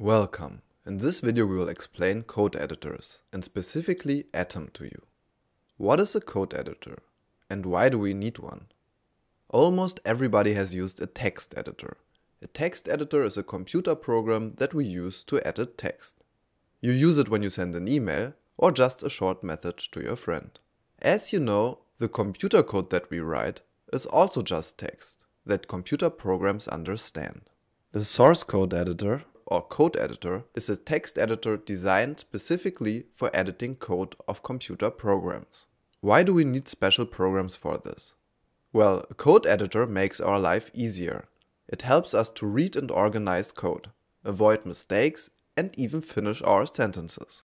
Welcome. In this video we will explain code editors and specifically Atom to you. What is a code editor and why do we need one? Almost everybody has used a text editor. A text editor is a computer program that we use to edit text. You use it when you send an email or just a short message to your friend. As you know, the computer code that we write is also just text that computer programs understand. The source code editor or code editor is a text editor designed specifically for editing code of computer programs. Why do we need special programs for this? Well, a code editor makes our life easier. It helps us to read and organize code, avoid mistakes and even finish our sentences.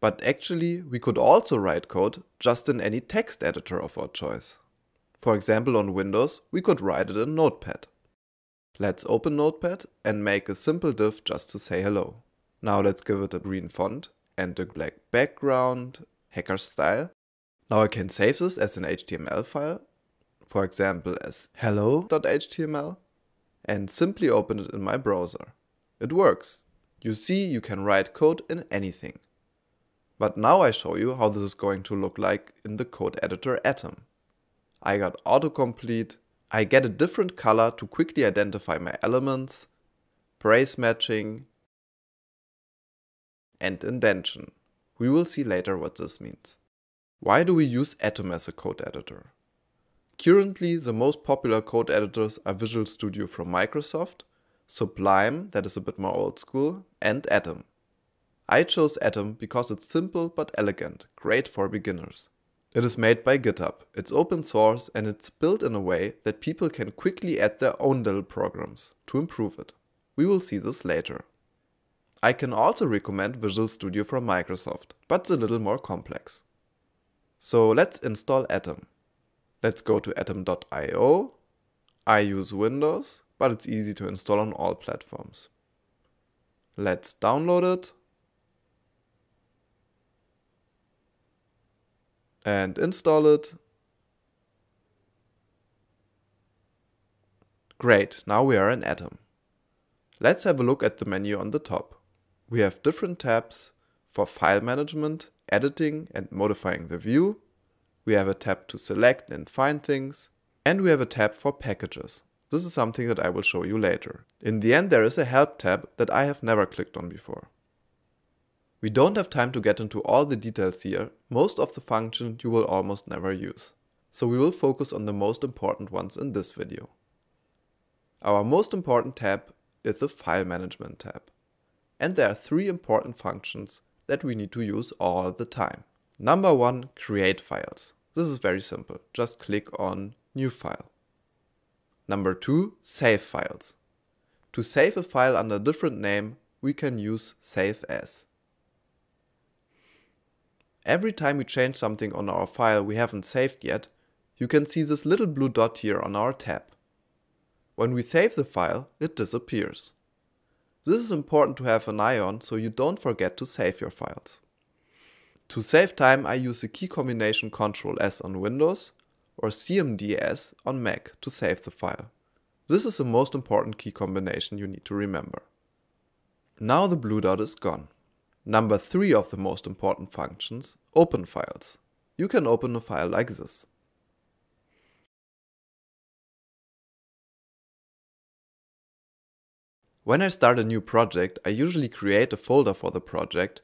But actually, we could also write code just in any text editor of our choice. For example, on Windows, we could write it in Notepad. Let's open Notepad and make a simple div just to say hello. Now let's give it a green font and a black background, hacker style. Now I can save this as an HTML file, for example as hello.html and simply open it in my browser. It works. You see you can write code in anything. But now I show you how this is going to look like in the code editor Atom. I got autocomplete, I get a different color to quickly identify my elements, brace matching, and indention. We will see later what this means. Why do we use Atom as a code editor? Currently, the most popular code editors are Visual Studio from Microsoft, Sublime, that is a bit more old school, and Atom. I chose Atom because it's simple but elegant, great for beginners. It is made by GitHub, it's open source and it's built in a way that people can quickly add their own little programs to improve it. We will see this later. I can also recommend Visual Studio from Microsoft, but it's a little more complex. So let's install Atom. Let's go to atom.io. I use Windows, but it's easy to install on all platforms. Let's download it and install it. Great, now we are an atom. Let's have a look at the menu on the top. We have different tabs for file management, editing and modifying the view. We have a tab to select and find things. And we have a tab for packages. This is something that I will show you later. In the end there is a help tab that I have never clicked on before. We don't have time to get into all the details here, most of the functions you will almost never use. So we will focus on the most important ones in this video. Our most important tab is the File Management tab. And there are three important functions that we need to use all the time. Number one, create files. This is very simple. Just click on new file. Number two, save files. To save a file under a different name, we can use save as. Every time we change something on our file we haven't saved yet, you can see this little blue dot here on our tab. When we save the file, it disappears. This is important to have an eye on so you don't forget to save your files. To save time I use the key combination Ctrl S on Windows or CMD S on Mac to save the file. This is the most important key combination you need to remember. Now the blue dot is gone. Number three of the most important functions, open files. You can open a file like this. When I start a new project, I usually create a folder for the project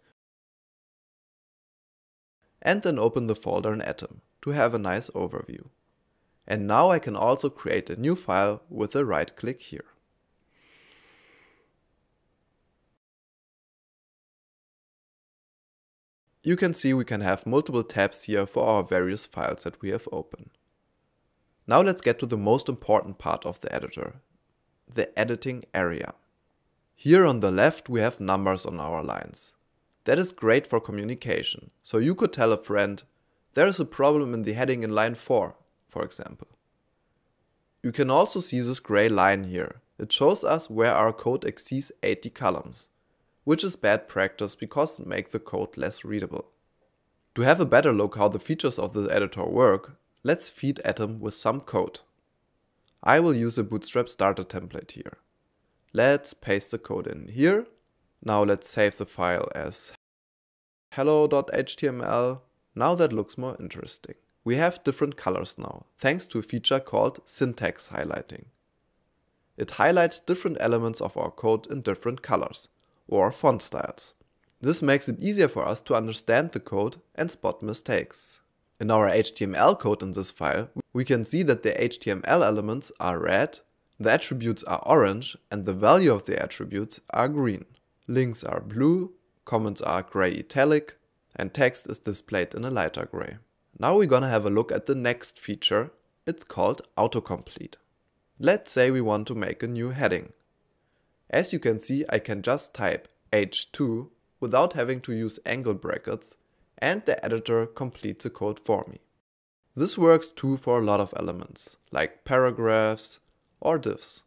and then open the folder in Atom to have a nice overview. And now I can also create a new file with a right click here. You can see we can have multiple tabs here for our various files that we have open. Now let's get to the most important part of the editor, the editing area. Here on the left we have numbers on our lines. That is great for communication, so you could tell a friend, there is a problem in the heading in line 4, for example. You can also see this gray line here. It shows us where our code exceeds 80 columns which is bad practice because it makes the code less readable. To have a better look how the features of this editor work, let's feed Atom with some code. I will use a Bootstrap starter template here. Let's paste the code in here. Now let's save the file as hello.html. Now that looks more interesting. We have different colors now, thanks to a feature called syntax highlighting. It highlights different elements of our code in different colors, or font styles. This makes it easier for us to understand the code and spot mistakes. In our HTML code in this file, we can see that the HTML elements are red, the attributes are orange and the value of the attributes are green. Links are blue, comments are gray italic, and text is displayed in a lighter gray. Now we're gonna have a look at the next feature. It's called autocomplete. Let's say we want to make a new heading. As you can see, I can just type h2 without having to use angle brackets and the editor completes the code for me. This works too for a lot of elements, like paragraphs or divs.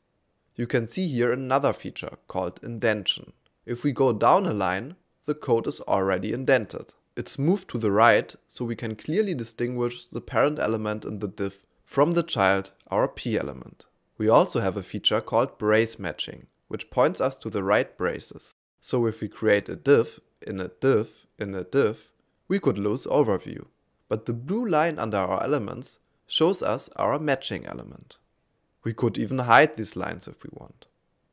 You can see here another feature called indentation. If we go down a line, the code is already indented. It's moved to the right, so we can clearly distinguish the parent element in the div from the child, our p element. We also have a feature called brace matching, which points us to the right braces. So if we create a div, in a div, in a div, we could lose overview. But the blue line under our elements shows us our matching element. We could even hide these lines if we want.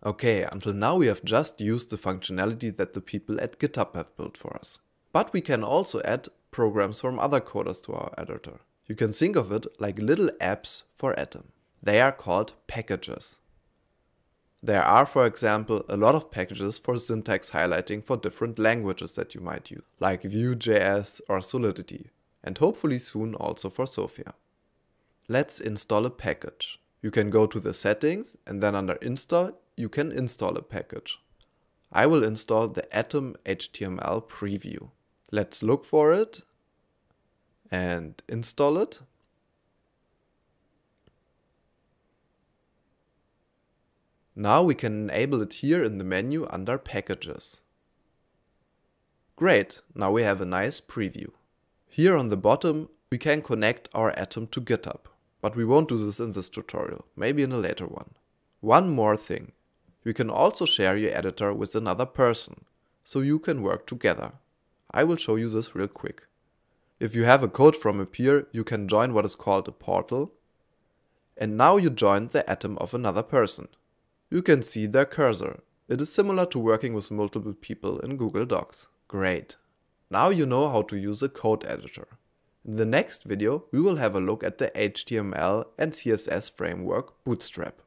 Okay, until now we have just used the functionality that the people at GitHub have built for us. But we can also add programs from other coders to our editor. You can think of it like little apps for Atom. They are called packages. There are, for example, a lot of packages for syntax highlighting for different languages that you might use, like Vue.js or Solidity, and hopefully soon also for Sophia. Let's install a package. You can go to the settings and then under install, you can install a package. I will install the Atom HTML preview. Let's look for it and install it. Now we can enable it here in the menu under packages. Great, now we have a nice preview. Here on the bottom we can connect our Atom to GitHub, but we won't do this in this tutorial, maybe in a later one. One more thing, you can also share your editor with another person, so you can work together. I will show you this real quick. If you have a code from a peer, you can join what is called a portal, and now you join the atom of another person. You can see their cursor. It is similar to working with multiple people in Google Docs. Great! Now you know how to use a code editor. In the next video, we will have a look at the HTML and CSS framework Bootstrap.